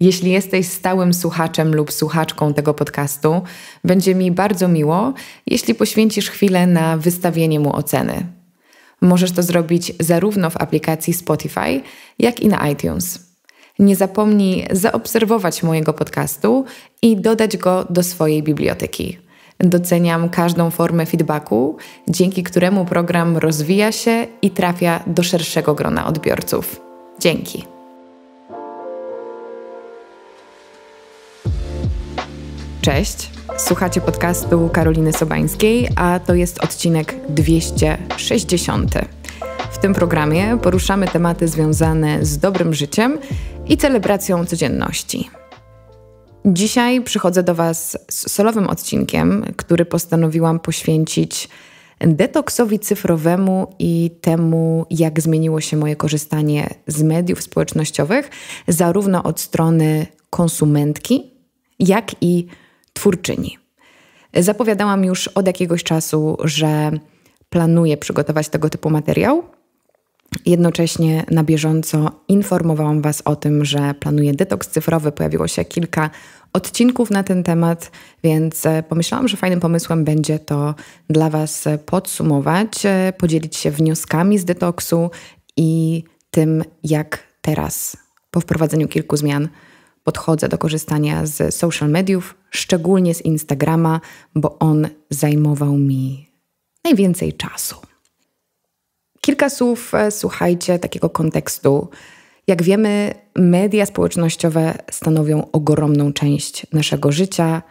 Jeśli jesteś stałym słuchaczem lub słuchaczką tego podcastu, będzie mi bardzo miło, jeśli poświęcisz chwilę na wystawienie mu oceny. Możesz to zrobić zarówno w aplikacji Spotify, jak i na iTunes. Nie zapomnij zaobserwować mojego podcastu i dodać go do swojej biblioteki. Doceniam każdą formę feedbacku, dzięki któremu program rozwija się i trafia do szerszego grona odbiorców. Dzięki. Cześć. Słuchacie podcastu Karoliny Sobańskiej, a to jest odcinek 260. W tym programie poruszamy tematy związane z dobrym życiem i celebracją codzienności. Dzisiaj przychodzę do Was z solowym odcinkiem, który postanowiłam poświęcić detoksowi cyfrowemu i temu, jak zmieniło się moje korzystanie z mediów społecznościowych, zarówno od strony konsumentki, jak i twórczyni. Zapowiadałam już od jakiegoś czasu, że planuję przygotować tego typu materiał. Jednocześnie na bieżąco informowałam Was o tym, że planuję detoks cyfrowy. Pojawiło się kilka odcinków na ten temat, więc e, pomyślałam, że fajnym pomysłem będzie to dla Was podsumować, e, podzielić się wnioskami z detoksu i tym, jak teraz po wprowadzeniu kilku zmian podchodzę do korzystania z social mediów, szczególnie z Instagrama, bo on zajmował mi najwięcej czasu. Kilka słów, e, słuchajcie, takiego kontekstu. Jak wiemy, media społecznościowe stanowią ogromną część naszego życia,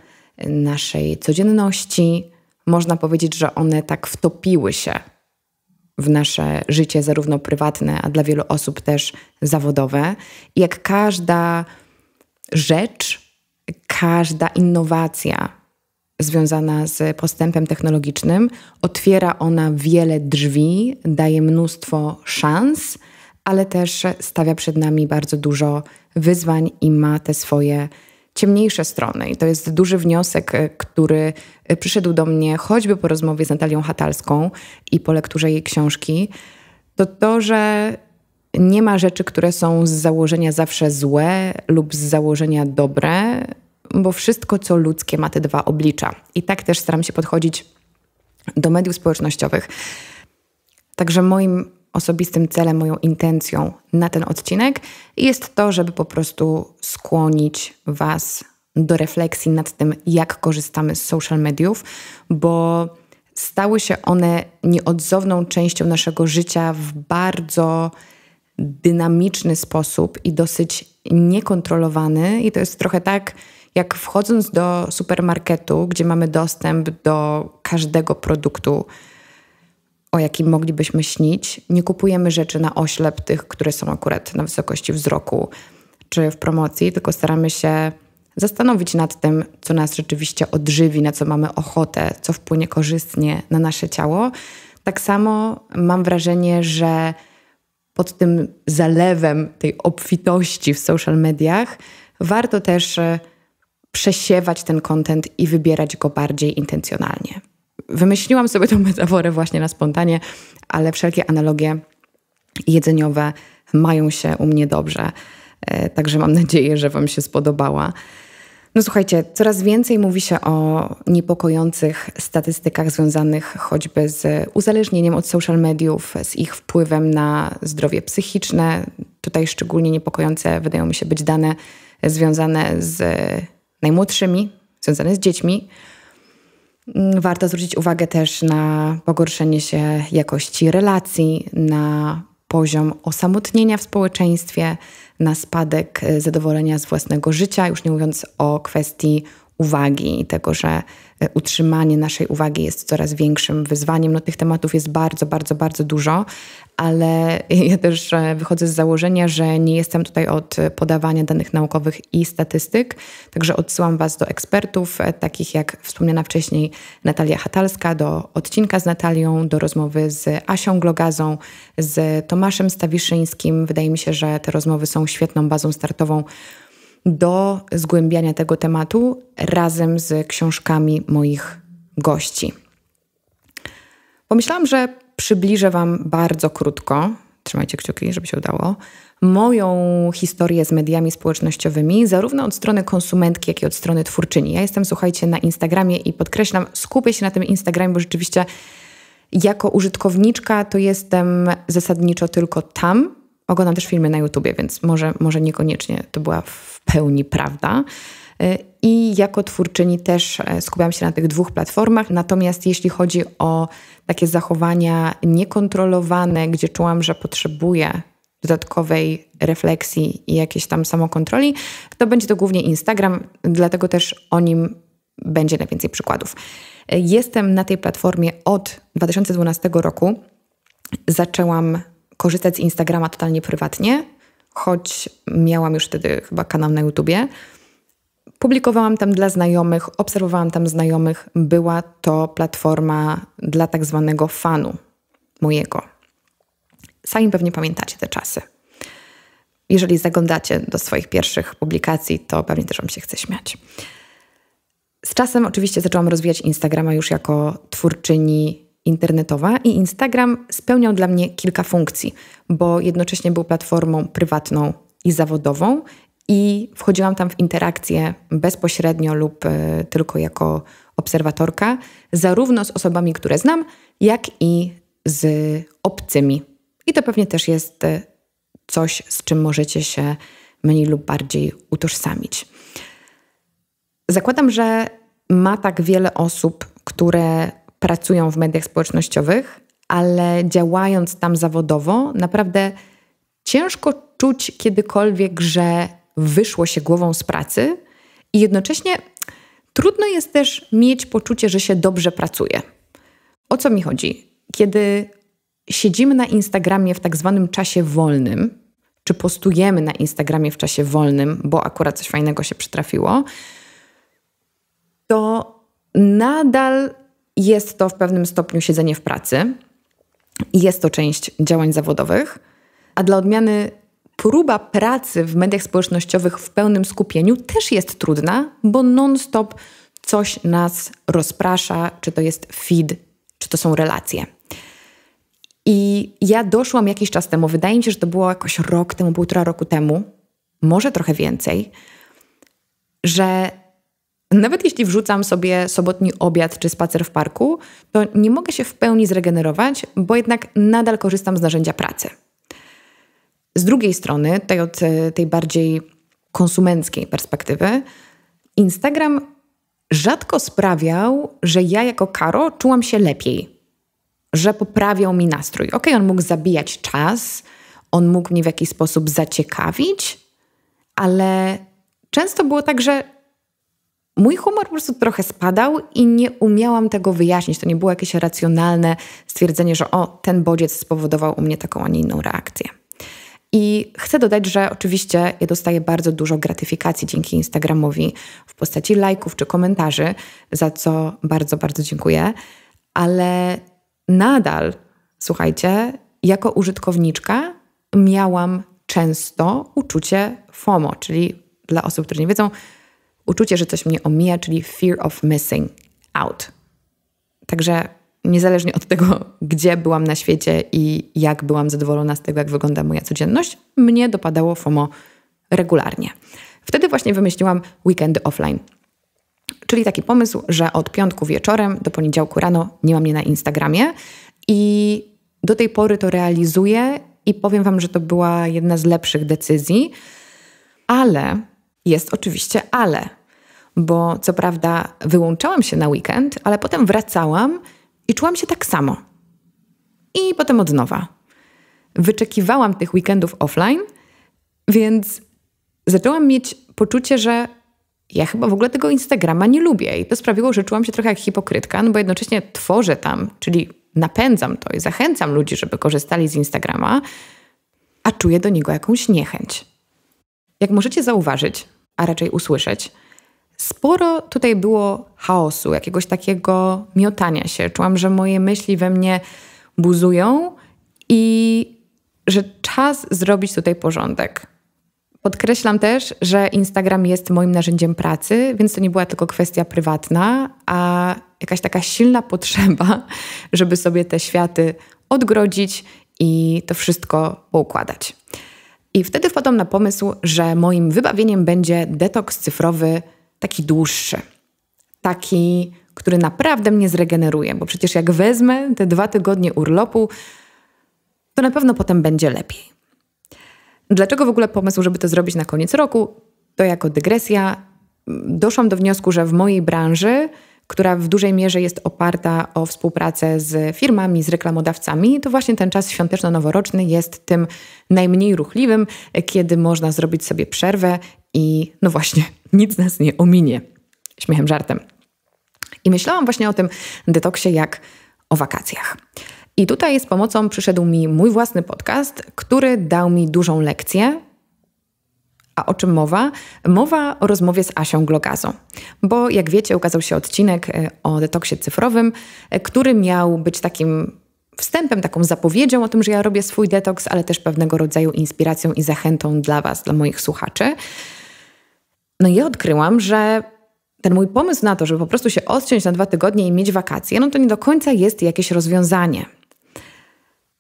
naszej codzienności. Można powiedzieć, że one tak wtopiły się w nasze życie, zarówno prywatne, a dla wielu osób też zawodowe. I jak każda rzecz, każda innowacja związana z postępem technologicznym otwiera ona wiele drzwi, daje mnóstwo szans, ale też stawia przed nami bardzo dużo wyzwań i ma te swoje ciemniejsze strony. I to jest duży wniosek, który przyszedł do mnie choćby po rozmowie z Natalią Hatalską i po lekturze jej książki. To to, że nie ma rzeczy, które są z założenia zawsze złe lub z założenia dobre, bo wszystko, co ludzkie, ma te dwa oblicza. I tak też staram się podchodzić do mediów społecznościowych. Także moim osobistym celem, moją intencją na ten odcinek jest to, żeby po prostu skłonić Was do refleksji nad tym, jak korzystamy z social mediów, bo stały się one nieodzowną częścią naszego życia w bardzo dynamiczny sposób i dosyć niekontrolowany. I to jest trochę tak, jak wchodząc do supermarketu, gdzie mamy dostęp do każdego produktu, o jakim moglibyśmy śnić, nie kupujemy rzeczy na oślep tych, które są akurat na wysokości wzroku czy w promocji, tylko staramy się zastanowić nad tym, co nas rzeczywiście odżywi, na co mamy ochotę, co wpłynie korzystnie na nasze ciało. Tak samo mam wrażenie, że pod tym zalewem tej obfitości w social mediach, warto też e, przesiewać ten kontent i wybierać go bardziej intencjonalnie. Wymyśliłam sobie tę metaforę właśnie na spontanie, ale wszelkie analogie jedzeniowe mają się u mnie dobrze. E, także mam nadzieję, że Wam się spodobała. No słuchajcie, coraz więcej mówi się o niepokojących statystykach związanych choćby z uzależnieniem od social mediów, z ich wpływem na zdrowie psychiczne. Tutaj szczególnie niepokojące wydają mi się być dane związane z najmłodszymi, związane z dziećmi. Mm, warto zwrócić uwagę też na pogorszenie się jakości relacji, na poziom osamotnienia w społeczeństwie, na spadek e, zadowolenia z własnego życia, już nie mówiąc o kwestii uwagi i tego, że e, utrzymanie naszej uwagi jest coraz większym wyzwaniem. No, tych tematów jest bardzo, bardzo, bardzo dużo, ale ja też e, wychodzę z założenia, że nie jestem tutaj od podawania danych naukowych i statystyk, także odsyłam Was do ekspertów, e, takich jak wspomniana wcześniej Natalia Hatalska, do odcinka z Natalią, do rozmowy z Asią Glogazą, z Tomaszem Stawiszyńskim. Wydaje mi się, że te rozmowy są świetną bazą startową do zgłębiania tego tematu razem z książkami moich gości. Pomyślałam, że przybliżę Wam bardzo krótko, trzymajcie kciuki, żeby się udało, moją historię z mediami społecznościowymi, zarówno od strony konsumentki, jak i od strony twórczyni. Ja jestem, słuchajcie, na Instagramie i podkreślam, skupię się na tym Instagramie, bo rzeczywiście jako użytkowniczka to jestem zasadniczo tylko tam. Oglądam też filmy na YouTubie, więc może, może niekoniecznie to była w pełni prawda. Y, I jako twórczyni też e, skupiam się na tych dwóch platformach. Natomiast jeśli chodzi o takie zachowania niekontrolowane, gdzie czułam, że potrzebuję dodatkowej refleksji i jakiejś tam samokontroli, to będzie to głównie Instagram, dlatego też o nim będzie najwięcej przykładów. E, jestem na tej platformie od 2012 roku. Zaczęłam korzystać z Instagrama totalnie prywatnie, choć miałam już wtedy chyba kanał na YouTubie. Publikowałam tam dla znajomych, obserwowałam tam znajomych. Była to platforma dla tak zwanego fanu mojego. Sami pewnie pamiętacie te czasy. Jeżeli zaglądacie do swoich pierwszych publikacji, to pewnie też Wam się chce śmiać. Z czasem oczywiście zaczęłam rozwijać Instagrama już jako twórczyni internetowa i Instagram spełniał dla mnie kilka funkcji, bo jednocześnie był platformą prywatną i zawodową i wchodziłam tam w interakcje bezpośrednio lub y, tylko jako obserwatorka, zarówno z osobami, które znam, jak i z obcymi. I to pewnie też jest e, coś, z czym możecie się mniej lub bardziej utożsamić. Zakładam, że ma tak wiele osób, które pracują w mediach społecznościowych, ale działając tam zawodowo, naprawdę ciężko czuć kiedykolwiek, że wyszło się głową z pracy i jednocześnie trudno jest też mieć poczucie, że się dobrze pracuje. O co mi chodzi? Kiedy siedzimy na Instagramie w tak zwanym czasie wolnym, czy postujemy na Instagramie w czasie wolnym, bo akurat coś fajnego się przytrafiło, to nadal jest to w pewnym stopniu siedzenie w pracy, jest to część działań zawodowych, a dla odmiany próba pracy w mediach społecznościowych w pełnym skupieniu też jest trudna, bo non-stop coś nas rozprasza, czy to jest feed, czy to są relacje. I ja doszłam jakiś czas temu, wydaje mi się, że to było jakoś rok temu, półtora roku temu, może trochę więcej, że nawet jeśli wrzucam sobie sobotni obiad czy spacer w parku, to nie mogę się w pełni zregenerować, bo jednak nadal korzystam z narzędzia pracy. Z drugiej strony, tej od e, tej bardziej konsumenckiej perspektywy, Instagram rzadko sprawiał, że ja jako Karo czułam się lepiej, że poprawiał mi nastrój. Ok, on mógł zabijać czas, on mógł mnie w jakiś sposób zaciekawić, ale często było tak, że mój humor po prostu trochę spadał i nie umiałam tego wyjaśnić. To nie było jakieś racjonalne stwierdzenie, że o, ten bodziec spowodował u mnie taką, a nie inną reakcję. I chcę dodać, że oczywiście ja dostaję bardzo dużo gratyfikacji dzięki Instagramowi w postaci lajków czy komentarzy, za co bardzo, bardzo dziękuję, ale nadal, słuchajcie, jako użytkowniczka miałam często uczucie FOMO, czyli dla osób, które nie wiedzą, uczucie, że coś mnie omija, czyli fear of missing out. Także niezależnie od tego, gdzie byłam na świecie i jak byłam zadowolona z tego, jak wygląda moja codzienność, mnie dopadało FOMO regularnie. Wtedy właśnie wymyśliłam weekendy offline. Czyli taki pomysł, że od piątku wieczorem do poniedziałku rano nie ma mnie na Instagramie i do tej pory to realizuję i powiem Wam, że to była jedna z lepszych decyzji, ale jest oczywiście ale, bo co prawda wyłączałam się na weekend, ale potem wracałam i czułam się tak samo. I potem od nowa. Wyczekiwałam tych weekendów offline, więc zaczęłam mieć poczucie, że ja chyba w ogóle tego Instagrama nie lubię. I to sprawiło, że czułam się trochę jak hipokrytka, no bo jednocześnie tworzę tam, czyli napędzam to i zachęcam ludzi, żeby korzystali z Instagrama, a czuję do niego jakąś niechęć. Jak możecie zauważyć, a raczej usłyszeć. Sporo tutaj było chaosu, jakiegoś takiego miotania się. Czułam, że moje myśli we mnie buzują i że czas zrobić tutaj porządek. Podkreślam też, że Instagram jest moim narzędziem pracy, więc to nie była tylko kwestia prywatna, a jakaś taka silna potrzeba, żeby sobie te światy odgrodzić i to wszystko poukładać. I wtedy wpadłam na pomysł, że moim wybawieniem będzie detoks cyfrowy taki dłuższy. Taki, który naprawdę mnie zregeneruje, bo przecież jak wezmę te dwa tygodnie urlopu, to na pewno potem będzie lepiej. Dlaczego w ogóle pomysł, żeby to zrobić na koniec roku? To jako dygresja mm, doszłam do wniosku, że w mojej branży która w dużej mierze jest oparta o współpracę z firmami, z reklamodawcami, to właśnie ten czas świąteczno-noworoczny jest tym najmniej ruchliwym, kiedy można zrobić sobie przerwę i no właśnie, nic nas nie ominie. Śmiechem, żartem. I myślałam właśnie o tym detoksie jak o wakacjach. I tutaj z pomocą przyszedł mi mój własny podcast, który dał mi dużą lekcję, a o czym mowa? Mowa o rozmowie z Asią Glogazą. Bo jak wiecie, ukazał się odcinek e, o detoksie cyfrowym, e, który miał być takim wstępem, taką zapowiedzią o tym, że ja robię swój detoks, ale też pewnego rodzaju inspiracją i zachętą dla Was, dla moich słuchaczy. No i ja odkryłam, że ten mój pomysł na to, żeby po prostu się odciąć na dwa tygodnie i mieć wakacje, no to nie do końca jest jakieś rozwiązanie.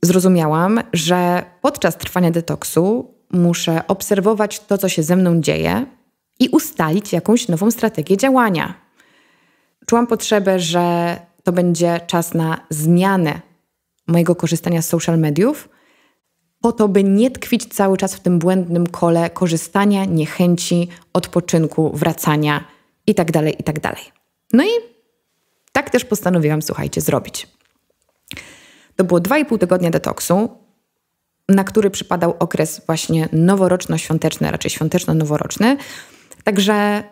Zrozumiałam, że podczas trwania detoksu muszę obserwować to, co się ze mną dzieje i ustalić jakąś nową strategię działania. Czułam potrzebę, że to będzie czas na zmianę mojego korzystania z social mediów, po to, by nie tkwić cały czas w tym błędnym kole korzystania, niechęci, odpoczynku, wracania itd., tak itd. Tak no i tak też postanowiłam, słuchajcie, zrobić. To było 2,5 tygodnia detoksu, na który przypadał okres właśnie noworoczno-świąteczny, raczej świąteczno-noworoczny. Także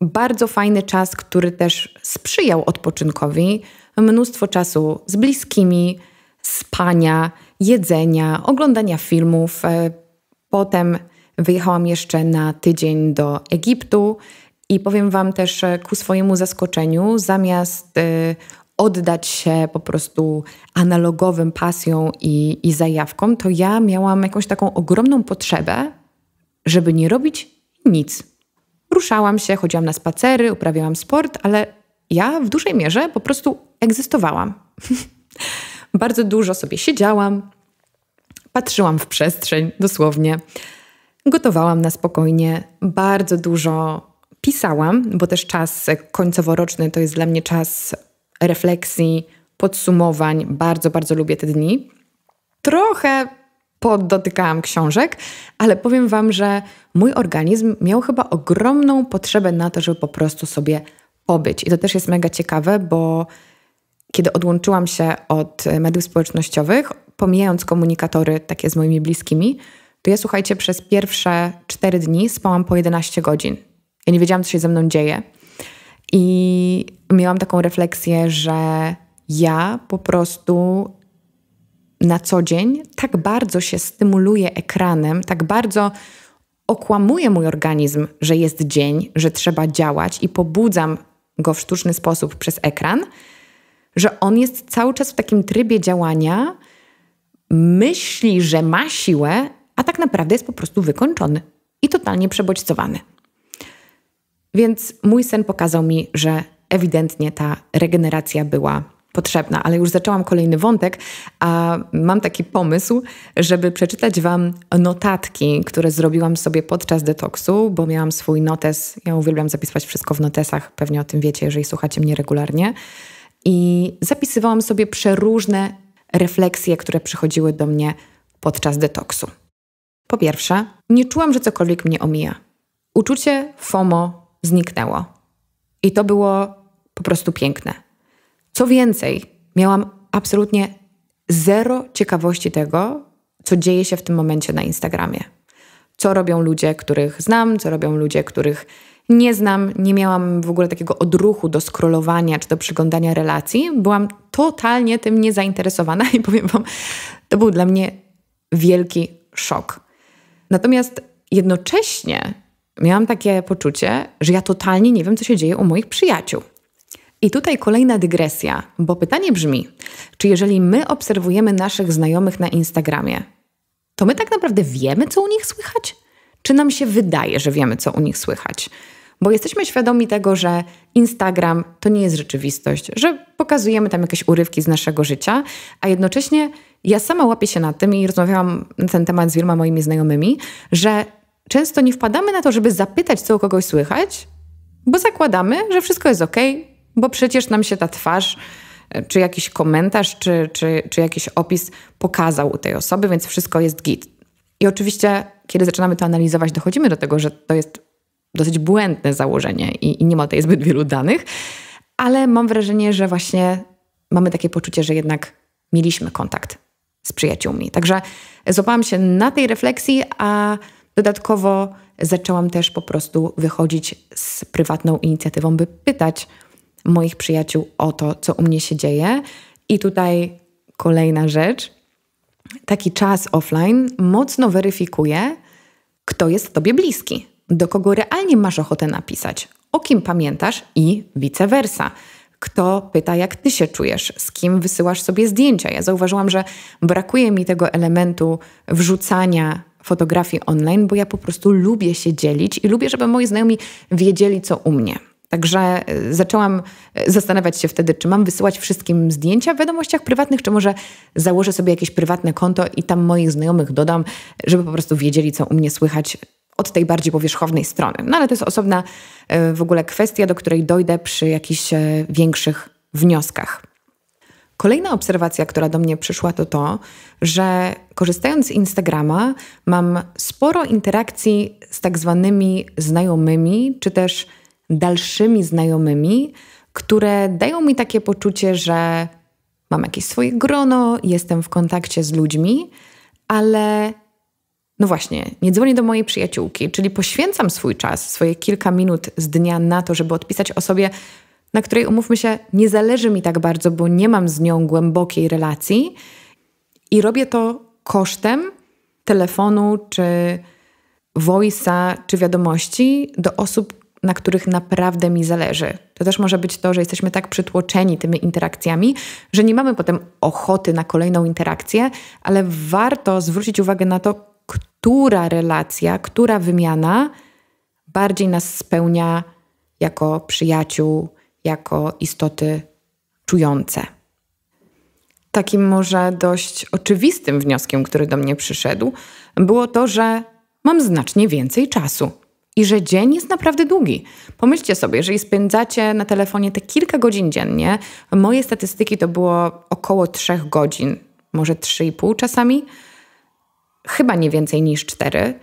bardzo fajny czas, który też sprzyjał odpoczynkowi. Mnóstwo czasu z bliskimi, spania, jedzenia, oglądania filmów. E, potem wyjechałam jeszcze na tydzień do Egiptu i powiem Wam też e, ku swojemu zaskoczeniu, zamiast e, oddać się po prostu analogowym pasjom i, i zajawkom, to ja miałam jakąś taką ogromną potrzebę, żeby nie robić nic. Ruszałam się, chodziłam na spacery, uprawiałam sport, ale ja w dużej mierze po prostu egzystowałam. Bardzo dużo sobie siedziałam, patrzyłam w przestrzeń dosłownie, gotowałam na spokojnie, bardzo dużo pisałam, bo też czas końcoworoczny to jest dla mnie czas refleksji, podsumowań. Bardzo, bardzo lubię te dni. Trochę poddotykałam książek, ale powiem Wam, że mój organizm miał chyba ogromną potrzebę na to, żeby po prostu sobie pobyć. I to też jest mega ciekawe, bo kiedy odłączyłam się od mediów społecznościowych, pomijając komunikatory takie z moimi bliskimi, to ja słuchajcie, przez pierwsze 4 dni spałam po 11 godzin. Ja nie wiedziałam, co się ze mną dzieje. I miałam taką refleksję, że ja po prostu na co dzień tak bardzo się stymuluję ekranem, tak bardzo okłamuję mój organizm, że jest dzień, że trzeba działać i pobudzam go w sztuczny sposób przez ekran, że on jest cały czas w takim trybie działania, myśli, że ma siłę, a tak naprawdę jest po prostu wykończony i totalnie przebodźcowany. Więc mój sen pokazał mi, że ewidentnie ta regeneracja była potrzebna, ale już zaczęłam kolejny wątek, a mam taki pomysł, żeby przeczytać Wam notatki, które zrobiłam sobie podczas detoksu, bo miałam swój notes. Ja uwielbiam zapisywać wszystko w notesach, pewnie o tym wiecie, jeżeli słuchacie mnie regularnie. I zapisywałam sobie przeróżne refleksje, które przychodziły do mnie podczas detoksu. Po pierwsze, nie czułam, że cokolwiek mnie omija. Uczucie FOMO zniknęło. I to było po prostu piękne. Co więcej, miałam absolutnie zero ciekawości tego, co dzieje się w tym momencie na Instagramie. Co robią ludzie, których znam, co robią ludzie, których nie znam, nie miałam w ogóle takiego odruchu do scrollowania czy do przyglądania relacji. Byłam totalnie tym niezainteresowana i powiem Wam, to był dla mnie wielki szok. Natomiast jednocześnie miałam takie poczucie, że ja totalnie nie wiem, co się dzieje u moich przyjaciół. I tutaj kolejna dygresja, bo pytanie brzmi: czy jeżeli my obserwujemy naszych znajomych na Instagramie, to my tak naprawdę wiemy, co u nich słychać? Czy nam się wydaje, że wiemy, co u nich słychać? Bo jesteśmy świadomi tego, że Instagram to nie jest rzeczywistość, że pokazujemy tam jakieś urywki z naszego życia, a jednocześnie ja sama łapię się na tym i rozmawiałam na ten temat z wieloma moimi znajomymi, że często nie wpadamy na to, żeby zapytać, co u kogoś słychać, bo zakładamy, że wszystko jest ok, bo przecież nam się ta twarz, e, czy jakiś komentarz, czy, czy, czy jakiś opis pokazał u tej osoby, więc wszystko jest git. I oczywiście, kiedy zaczynamy to analizować, dochodzimy do tego, że to jest dosyć błędne założenie i, i nie ma tutaj zbyt wielu danych, ale mam wrażenie, że właśnie mamy takie poczucie, że jednak mieliśmy kontakt z przyjaciółmi. Także złapałam się na tej refleksji, a Dodatkowo zaczęłam też po prostu wychodzić z prywatną inicjatywą, by pytać moich przyjaciół o to, co u mnie się dzieje. I tutaj kolejna rzecz. Taki czas offline mocno weryfikuje, kto jest Tobie bliski, do kogo realnie masz ochotę napisać, o kim pamiętasz i vice versa. Kto pyta, jak ty się czujesz, z kim wysyłasz sobie zdjęcia. Ja zauważyłam, że brakuje mi tego elementu wrzucania fotografii online, bo ja po prostu lubię się dzielić i lubię, żeby moi znajomi wiedzieli, co u mnie. Także e, zaczęłam e, zastanawiać się wtedy, czy mam wysyłać wszystkim zdjęcia w wiadomościach prywatnych, czy może założę sobie jakieś prywatne konto i tam moich znajomych dodam, żeby po prostu wiedzieli, co u mnie słychać od tej bardziej powierzchownej strony. No ale to jest osobna e, w ogóle kwestia, do której dojdę przy jakichś większych wnioskach. Kolejna obserwacja, która do mnie przyszła, to to, że korzystając z Instagrama, mam sporo interakcji z tak zwanymi znajomymi, czy też dalszymi znajomymi, które dają mi takie poczucie, że mam jakieś swoje grono, jestem w kontakcie z ludźmi, ale no właśnie, nie dzwonię do mojej przyjaciółki, czyli poświęcam swój czas, swoje kilka minut z dnia na to, żeby odpisać osobie, na której umówmy się, nie zależy mi tak bardzo, bo nie mam z nią głębokiej relacji i robię to kosztem telefonu czy voice'a czy wiadomości do osób, na których naprawdę mi zależy. To też może być to, że jesteśmy tak przytłoczeni tymi interakcjami, że nie mamy potem ochoty na kolejną interakcję, ale warto zwrócić uwagę na to, która relacja, która wymiana bardziej nas spełnia jako przyjaciół, jako istoty czujące. Takim może dość oczywistym wnioskiem, który do mnie przyszedł, było to, że mam znacznie więcej czasu i że dzień jest naprawdę długi. Pomyślcie sobie, jeżeli spędzacie na telefonie te kilka godzin dziennie, moje statystyki to było około 3 godzin, może 3,5 czasami, chyba nie więcej niż 4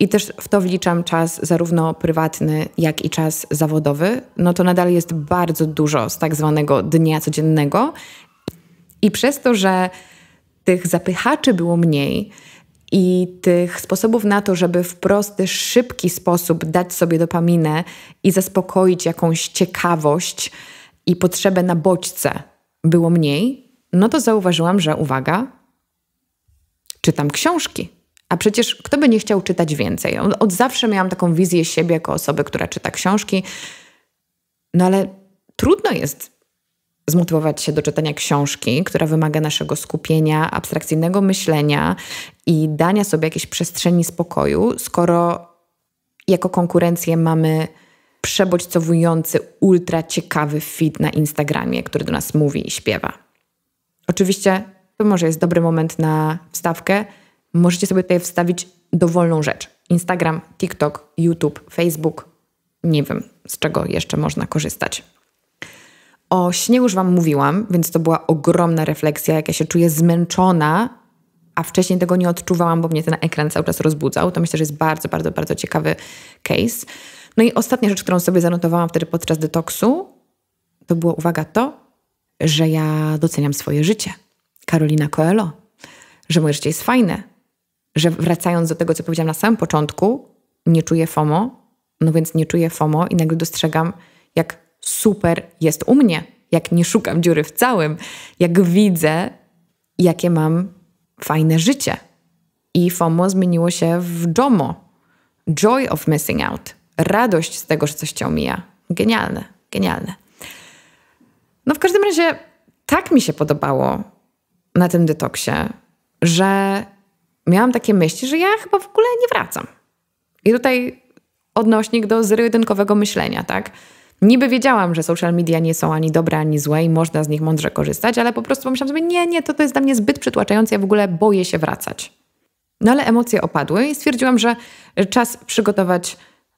i też w to wliczam czas zarówno prywatny, jak i czas zawodowy, no to nadal jest bardzo dużo z tak zwanego dnia codziennego. I przez to, że tych zapychaczy było mniej i tych sposobów na to, żeby w prosty, szybki sposób dać sobie dopaminę i zaspokoić jakąś ciekawość i potrzebę na bodźce było mniej, no to zauważyłam, że uwaga, czytam książki a przecież kto by nie chciał czytać więcej? Od zawsze miałam taką wizję siebie jako osoby, która czyta książki. No ale trudno jest zmotywować się do czytania książki, która wymaga naszego skupienia, abstrakcyjnego myślenia i dania sobie jakiejś przestrzeni spokoju, skoro jako konkurencję mamy przebodźcowujący, ultra ciekawy feed na Instagramie, który do nas mówi i śpiewa. Oczywiście to może jest dobry moment na wstawkę, możecie sobie tutaj wstawić dowolną rzecz. Instagram, TikTok, YouTube, Facebook. Nie wiem, z czego jeszcze można korzystać. O śnie już Wam mówiłam, więc to była ogromna refleksja, jak ja się czuję zmęczona, a wcześniej tego nie odczuwałam, bo mnie ten ekran cały czas rozbudzał. To myślę, że jest bardzo, bardzo, bardzo ciekawy case. No i ostatnia rzecz, którą sobie zanotowałam wtedy podczas detoksu, to była uwaga, to, że ja doceniam swoje życie. Karolina Coelho, że moje życie jest fajne, że wracając do tego, co powiedziałam na samym początku, nie czuję FOMO, no więc nie czuję FOMO i nagle dostrzegam, jak super jest u mnie, jak nie szukam dziury w całym, jak widzę, jakie mam fajne życie. I FOMO zmieniło się w JOMO. Joy of missing out. Radość z tego, że coś cię omija. Genialne, genialne. No w każdym razie tak mi się podobało na tym detoksie, że miałam takie myśli, że ja chyba w ogóle nie wracam. I tutaj odnośnik do zero myślenia, tak? Niby wiedziałam, że social media nie są ani dobre, ani złe i można z nich mądrze korzystać, ale po prostu pomyślałam sobie, nie, nie, to, to jest dla mnie zbyt przytłaczające, ja w ogóle boję się wracać. No ale emocje opadły i stwierdziłam, że czas przygotować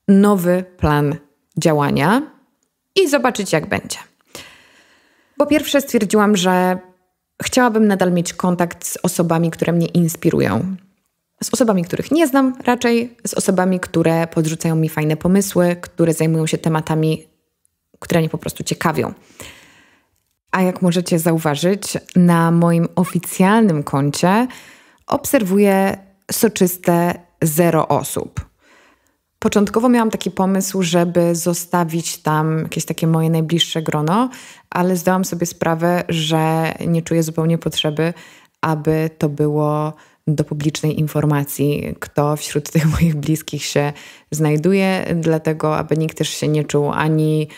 nowy plan działania i zobaczyć, jak będzie. Po pierwsze, stwierdziłam, że chciałabym nadal mieć kontakt z osobami, które mnie inspirują. Z osobami, których nie znam raczej, z osobami, które podrzucają mi fajne pomysły, które zajmują się tematami, które mnie po prostu ciekawią. A jak możecie zauważyć, na moim oficjalnym koncie obserwuję soczyste zero osób. Początkowo miałam taki pomysł, żeby zostawić tam jakieś takie moje najbliższe grono, ale zdałam sobie sprawę, że nie czuję zupełnie potrzeby, aby to było do publicznej informacji, kto wśród tych moich bliskich się znajduje, dlatego aby nikt też się nie czuł ani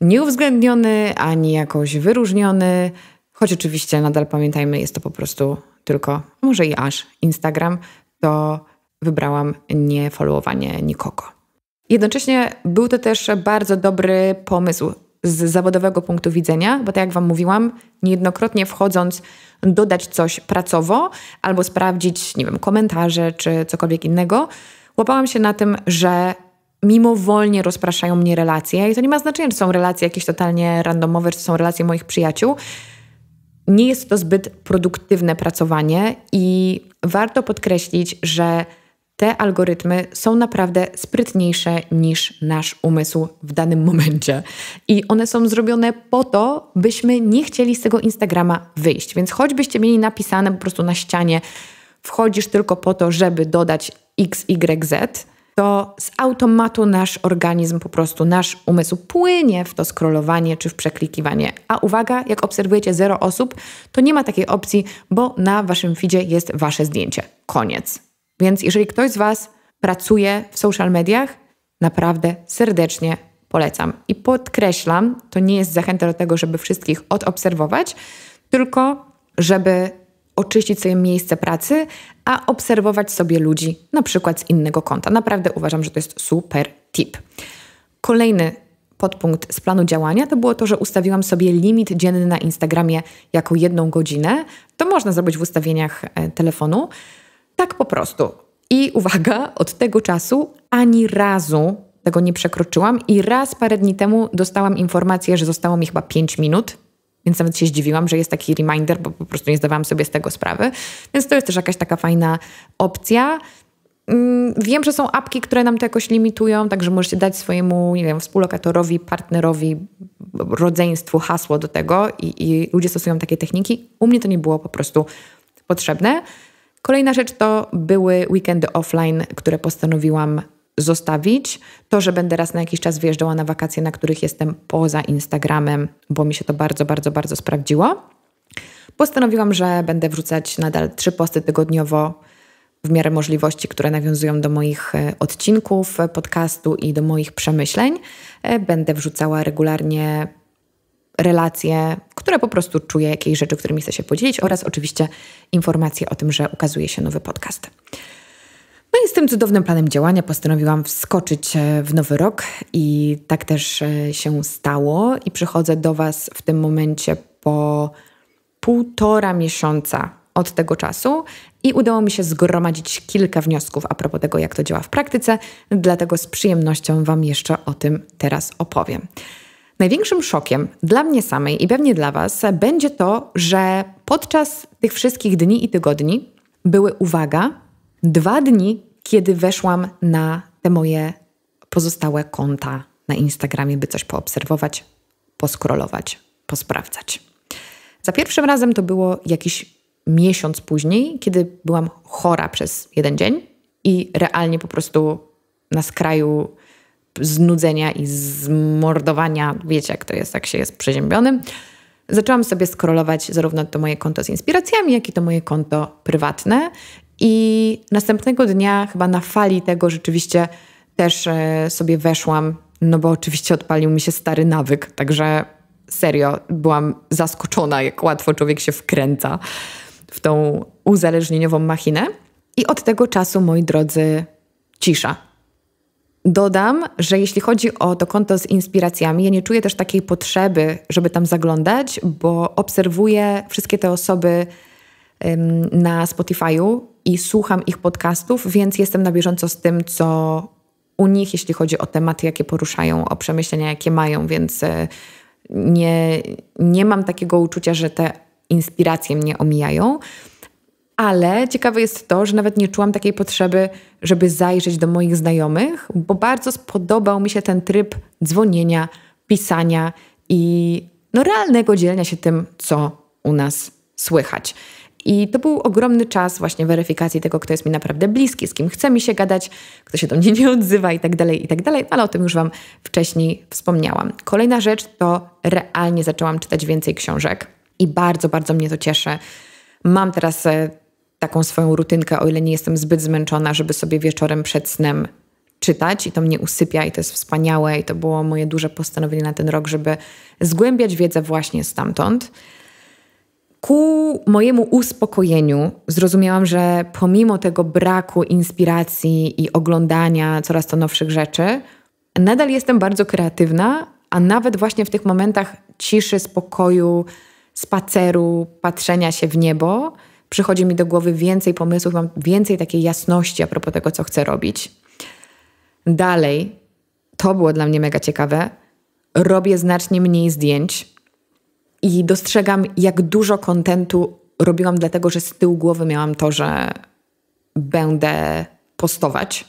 nieuwzględniony, ani jakoś wyróżniony. Choć oczywiście nadal pamiętajmy, jest to po prostu tylko, może i aż Instagram, to wybrałam nie followowanie nikogo. Jednocześnie był to też bardzo dobry pomysł z zawodowego punktu widzenia, bo tak jak Wam mówiłam, niejednokrotnie wchodząc, dodać coś pracowo albo sprawdzić, nie wiem, komentarze czy cokolwiek innego, łapałam się na tym, że mimowolnie rozpraszają mnie relacje i to nie ma znaczenia, czy są relacje jakieś totalnie randomowe, czy są relacje moich przyjaciół. Nie jest to zbyt produktywne pracowanie i warto podkreślić, że te algorytmy są naprawdę sprytniejsze niż nasz umysł w danym momencie. I one są zrobione po to, byśmy nie chcieli z tego Instagrama wyjść. Więc choćbyście mieli napisane po prostu na ścianie, wchodzisz tylko po to, żeby dodać X, Y, Z, to z automatu nasz organizm, po prostu nasz umysł płynie w to scrollowanie czy w przeklikiwanie. A uwaga, jak obserwujecie zero osób, to nie ma takiej opcji, bo na waszym feedzie jest wasze zdjęcie. Koniec. Więc jeżeli ktoś z Was pracuje w social mediach, naprawdę serdecznie polecam. I podkreślam, to nie jest zachęta do tego, żeby wszystkich odobserwować, tylko żeby oczyścić sobie miejsce pracy, a obserwować sobie ludzi, na przykład z innego konta. Naprawdę uważam, że to jest super tip. Kolejny podpunkt z planu działania to było to, że ustawiłam sobie limit dzienny na Instagramie jako jedną godzinę. To można zrobić w ustawieniach e, telefonu. Tak po prostu. I uwaga, od tego czasu ani razu tego nie przekroczyłam i raz parę dni temu dostałam informację, że zostało mi chyba 5 minut, więc nawet się zdziwiłam, że jest taki reminder, bo po prostu nie zdawałam sobie z tego sprawy. Więc to jest też jakaś taka fajna opcja. Mm, wiem, że są apki, które nam to jakoś limitują, także możecie dać swojemu, nie wiem, współlokatorowi, partnerowi, rodzeństwu hasło do tego i, i ludzie stosują takie techniki. U mnie to nie było po prostu potrzebne. Kolejna rzecz to były weekendy offline, które postanowiłam zostawić. To, że będę raz na jakiś czas wyjeżdżała na wakacje, na których jestem poza Instagramem, bo mi się to bardzo, bardzo, bardzo sprawdziło. Postanowiłam, że będę wrzucać nadal trzy posty tygodniowo w miarę możliwości, które nawiązują do moich e, odcinków e, podcastu i do moich przemyśleń. E, będę wrzucała regularnie relacje, które po prostu czuję, jakieś rzeczy, którymi chcę się podzielić, oraz oczywiście informacje o tym, że ukazuje się nowy podcast. No i z tym cudownym planem działania postanowiłam wskoczyć e, w nowy rok, i tak też e, się stało. I przychodzę do Was w tym momencie po półtora miesiąca od tego czasu i udało mi się zgromadzić kilka wniosków a propos tego, jak to działa w praktyce, dlatego z przyjemnością Wam jeszcze o tym teraz opowiem. Największym szokiem dla mnie samej i pewnie dla Was będzie to, że podczas tych wszystkich dni i tygodni były, uwaga, dwa dni, kiedy weszłam na te moje pozostałe konta na Instagramie, by coś poobserwować, poskrolować, posprawdzać. Za pierwszym razem to było jakiś miesiąc później, kiedy byłam chora przez jeden dzień i realnie po prostu na skraju znudzenia i zmordowania. Wiecie, jak to jest, jak się jest przeziębionym. Zaczęłam sobie skrolować zarówno to moje konto z inspiracjami, jak i to moje konto prywatne. I następnego dnia, chyba na fali tego, rzeczywiście też e, sobie weszłam, no bo oczywiście odpalił mi się stary nawyk, także serio byłam zaskoczona, jak łatwo człowiek się wkręca w tą uzależnieniową machinę. I od tego czasu, moi drodzy, cisza Dodam, że jeśli chodzi o to konto z inspiracjami, ja nie czuję też takiej potrzeby, żeby tam zaglądać, bo obserwuję wszystkie te osoby ym, na Spotify'u i słucham ich podcastów, więc jestem na bieżąco z tym, co u nich, jeśli chodzi o tematy, jakie poruszają, o przemyślenia, jakie mają, więc e, nie, nie mam takiego uczucia, że te inspiracje mnie omijają. Ale ciekawe jest to, że nawet nie czułam takiej potrzeby, żeby zajrzeć do moich znajomych, bo bardzo spodobał mi się ten tryb dzwonienia, pisania i no, realnego dzielenia się tym, co u nas słychać. I to był ogromny czas właśnie weryfikacji tego, kto jest mi naprawdę bliski, z kim chce mi się gadać, kto się do mnie nie odzywa i tak dalej, i tak dalej, ale o tym już Wam wcześniej wspomniałam. Kolejna rzecz to realnie zaczęłam czytać więcej książek i bardzo, bardzo mnie to cieszy. Mam teraz e, taką swoją rutynkę, o ile nie jestem zbyt zmęczona, żeby sobie wieczorem przed snem czytać i to mnie usypia i to jest wspaniałe i to było moje duże postanowienie na ten rok, żeby zgłębiać wiedzę właśnie stamtąd. Ku mojemu uspokojeniu zrozumiałam, że pomimo tego braku inspiracji i oglądania coraz to nowszych rzeczy, nadal jestem bardzo kreatywna, a nawet właśnie w tych momentach ciszy, spokoju, spaceru, patrzenia się w niebo – przychodzi mi do głowy więcej pomysłów, mam więcej takiej jasności a propos tego, co chcę robić. Dalej, to było dla mnie mega ciekawe, robię znacznie mniej zdjęć i dostrzegam, jak dużo kontentu robiłam, dlatego że z tyłu głowy miałam to, że będę postować.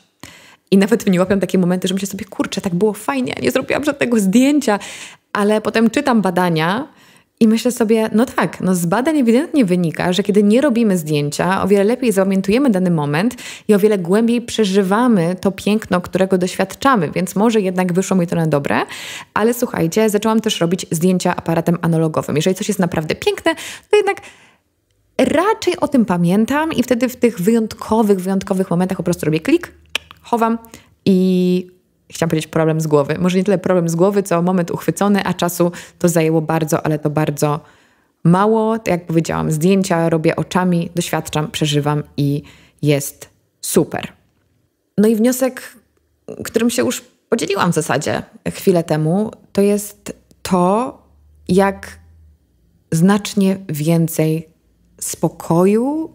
I nawet mnie łapią takie momenty, że myślę sobie, kurczę, tak było fajnie, nie zrobiłam żadnego zdjęcia, ale potem czytam badania i myślę sobie, no tak, no z badań ewidentnie wynika, że kiedy nie robimy zdjęcia, o wiele lepiej zapamiętujemy dany moment i o wiele głębiej przeżywamy to piękno, którego doświadczamy, więc może jednak wyszło mi to na dobre. Ale słuchajcie, zaczęłam też robić zdjęcia aparatem analogowym. Jeżeli coś jest naprawdę piękne, to jednak raczej o tym pamiętam i wtedy w tych wyjątkowych, wyjątkowych momentach po prostu robię klik, chowam i chciałam powiedzieć problem z głowy. Może nie tyle problem z głowy, co moment uchwycony, a czasu to zajęło bardzo, ale to bardzo mało. Tak jak powiedziałam, zdjęcia robię oczami, doświadczam, przeżywam i jest super. No i wniosek, którym się już podzieliłam w zasadzie chwilę temu, to jest to, jak znacznie więcej spokoju,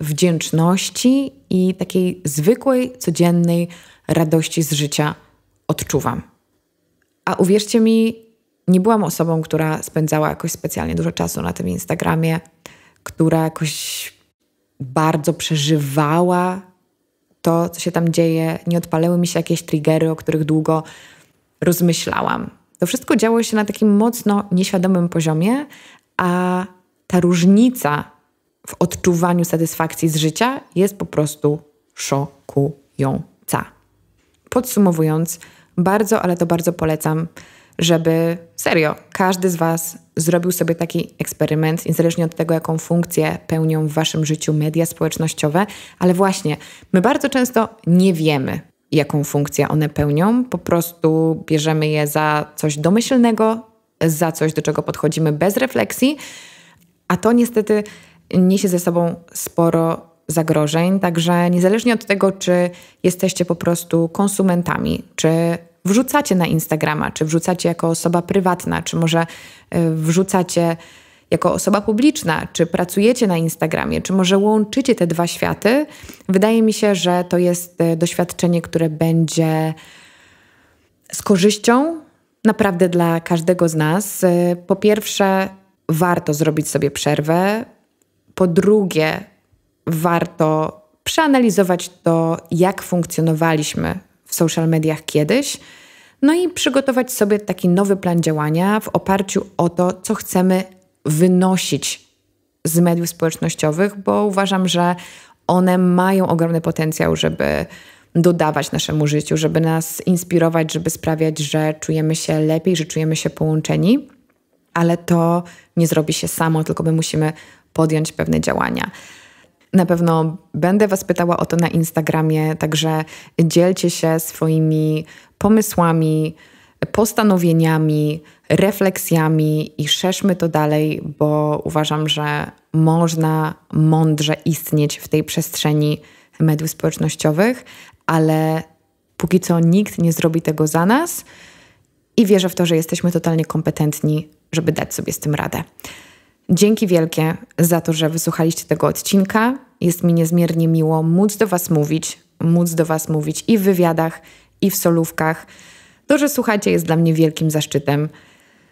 wdzięczności i takiej zwykłej, codziennej radości z życia odczuwam. A uwierzcie mi, nie byłam osobą, która spędzała jakoś specjalnie dużo czasu na tym Instagramie, która jakoś bardzo przeżywała to, co się tam dzieje. Nie odpalały mi się jakieś triggery, o których długo rozmyślałam. To wszystko działo się na takim mocno nieświadomym poziomie, a ta różnica w odczuwaniu satysfakcji z życia jest po prostu szokująca. Podsumowując, bardzo, ale to bardzo polecam, żeby serio każdy z Was zrobił sobie taki eksperyment, niezależnie od tego, jaką funkcję pełnią w Waszym życiu media społecznościowe, ale właśnie my bardzo często nie wiemy, jaką funkcję one pełnią, po prostu bierzemy je za coś domyślnego, za coś, do czego podchodzimy bez refleksji, a to niestety niesie ze sobą sporo zagrożeń. Także niezależnie od tego, czy jesteście po prostu konsumentami, czy wrzucacie na Instagrama, czy wrzucacie jako osoba prywatna, czy może e, wrzucacie jako osoba publiczna, czy pracujecie na Instagramie, czy może łączycie te dwa światy, wydaje mi się, że to jest e, doświadczenie, które będzie z korzyścią naprawdę dla każdego z nas. E, po pierwsze, warto zrobić sobie przerwę. Po drugie, warto przeanalizować to, jak funkcjonowaliśmy w social mediach kiedyś, no i przygotować sobie taki nowy plan działania w oparciu o to, co chcemy wynosić z mediów społecznościowych, bo uważam, że one mają ogromny potencjał, żeby dodawać naszemu życiu, żeby nas inspirować, żeby sprawiać, że czujemy się lepiej, że czujemy się połączeni, ale to nie zrobi się samo, tylko my musimy podjąć pewne działania. Na pewno będę Was pytała o to na Instagramie, także dzielcie się swoimi pomysłami, postanowieniami, refleksjami i szerzmy to dalej, bo uważam, że można mądrze istnieć w tej przestrzeni mediów społecznościowych, ale póki co nikt nie zrobi tego za nas i wierzę w to, że jesteśmy totalnie kompetentni, żeby dać sobie z tym radę. Dzięki wielkie za to, że wysłuchaliście tego odcinka. Jest mi niezmiernie miło móc do Was mówić, móc do Was mówić i w wywiadach, i w solówkach. To, że słuchacie, jest dla mnie wielkim zaszczytem.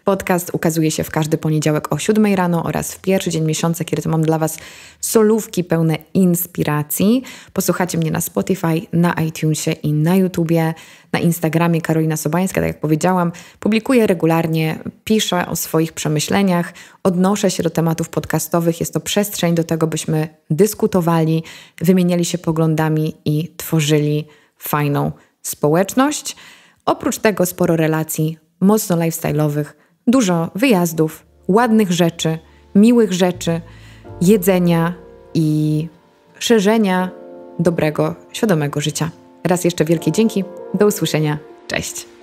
Podcast ukazuje się w każdy poniedziałek o 7 rano oraz w pierwszy dzień miesiąca, kiedy to mam dla Was solówki pełne inspiracji. Posłuchacie mnie na Spotify, na iTunesie i na YouTubie, na Instagramie Karolina Sobańska, tak jak powiedziałam. Publikuję regularnie, piszę o swoich przemyśleniach, odnoszę się do tematów podcastowych. Jest to przestrzeń do tego, byśmy dyskutowali, wymieniali się poglądami i tworzyli fajną społeczność. Oprócz tego sporo relacji mocno lifestyle'owych Dużo wyjazdów, ładnych rzeczy, miłych rzeczy, jedzenia i szerzenia dobrego, świadomego życia. Raz jeszcze wielkie dzięki. Do usłyszenia. Cześć.